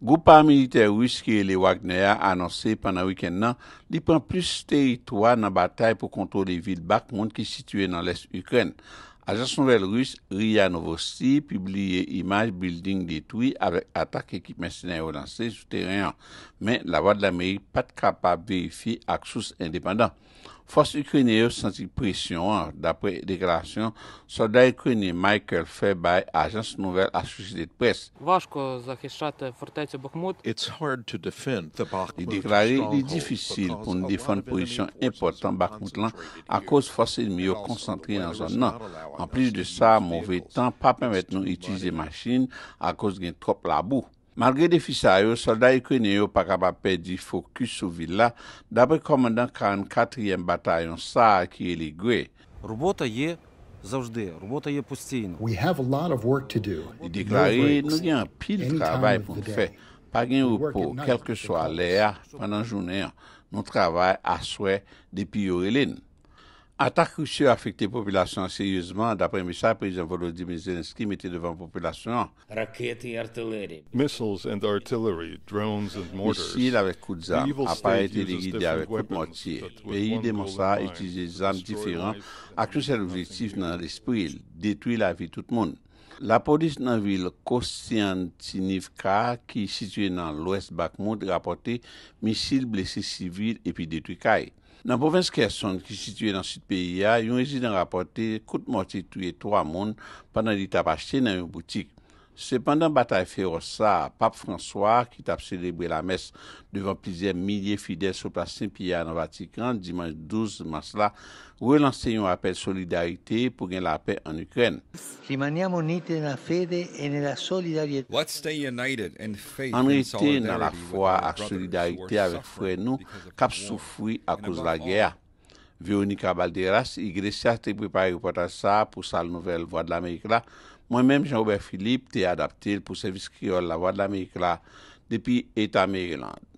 Goupa militer rus ki e le Wagner a annonsi panan wikend nan li pen plus teritwa nan batay pou kontrol li vil bak moun ki sitye nan les Ukren. Ajason vel rus RIA Novosti publiye imaj building detoui avek atak ekip mersinay ou dans se sou teriyan. Men la vwa de l'Amerik pat kapab verifi aksous independant. Fos ekrenye yo senti presyon, dapre deklarasyon, soldat ekrenye Michael Fairbair, ajans nouvel asfis de pres. Vashko zahishate Fortetio Bakmout. Di deklaray, li difisil pou nou defan posisyon importan Bakmout lan, a kouz fos el miyo konsantri nan zon nan. An plij de sa, mouve tan, pa pemet nou itizye masjin a kouz gen trop labou. Malgre defisa yo, solda yi kwenye yo pa ka pape di fokus ou villa, dabre komandant 44 batayon sa ki eligwe. Robota ye zawjde, robota ye pusteyno. We have a lot of work to do. Di deklari, nou gen apil travay pou nfe, pa gen ou pou, kelke swa le a, panan jounen, nou travay aswe depi yorilin. Atak kousi ou afekte populasyon seryouzman, d'apre misal prezant Volodymyr Zelenski mette devan populasyon. Rakete et artilery. Missiles and artillery, drones and mortars. Moussile avek kou de zan, aparete de gidi avek kou mortier. Peyi de moussa, etize zan diferant, akousen objektif nan respri, detoui la vi tout moun. La polis nan vil Kostiantinivka ki sitwe nan l'Ouest Bakmout rapote misil blese sivil epi detwikay. Nan povens Kerson ki sitwe nan Sudpeya, yon rezidant rapote koutmoti tuye 3 moun pandan li tapache nan yon boutik. Se pendan batal fero sa, pap François, ki tap celebre la mes devan plizèm midye fidel souplasin piya nan Vatikan, dimanj 12 mars la, wè lanse yon apel solidarite pou gen la apel an Ukren. An rete nan la fwa ak solidarite avèk fwe nou, kap soufwi akouz la gèa. Veouni Kabalderas, Igresias te pripare ou potasa pou sal nouvel vwa d'Amerik la. Mwen menm Jean-Ober Philippe te adaptil pou servis kriol la vwa d'Amerik la depi Eta Meryland.